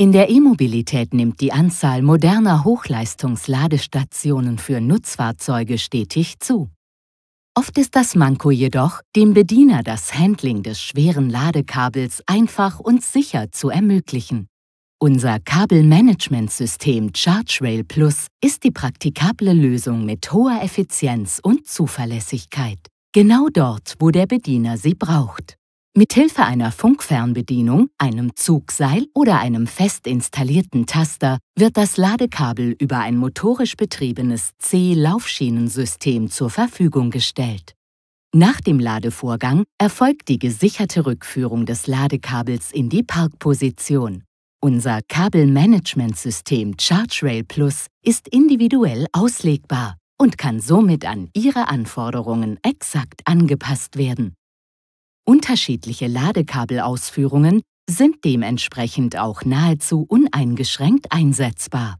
In der E-Mobilität nimmt die Anzahl moderner Hochleistungsladestationen für Nutzfahrzeuge stetig zu. Oft ist das Manko jedoch, dem Bediener das Handling des schweren Ladekabels einfach und sicher zu ermöglichen. Unser Kabelmanagementsystem ChargeRail Plus ist die praktikable Lösung mit hoher Effizienz und Zuverlässigkeit. Genau dort, wo der Bediener sie braucht. Mithilfe einer Funkfernbedienung, einem Zugseil oder einem fest installierten Taster wird das Ladekabel über ein motorisch betriebenes C-Laufschienensystem zur Verfügung gestellt. Nach dem Ladevorgang erfolgt die gesicherte Rückführung des Ladekabels in die Parkposition. Unser Kabelmanagementsystem ChargeRail Plus ist individuell auslegbar und kann somit an Ihre Anforderungen exakt angepasst werden. Unterschiedliche Ladekabelausführungen sind dementsprechend auch nahezu uneingeschränkt einsetzbar.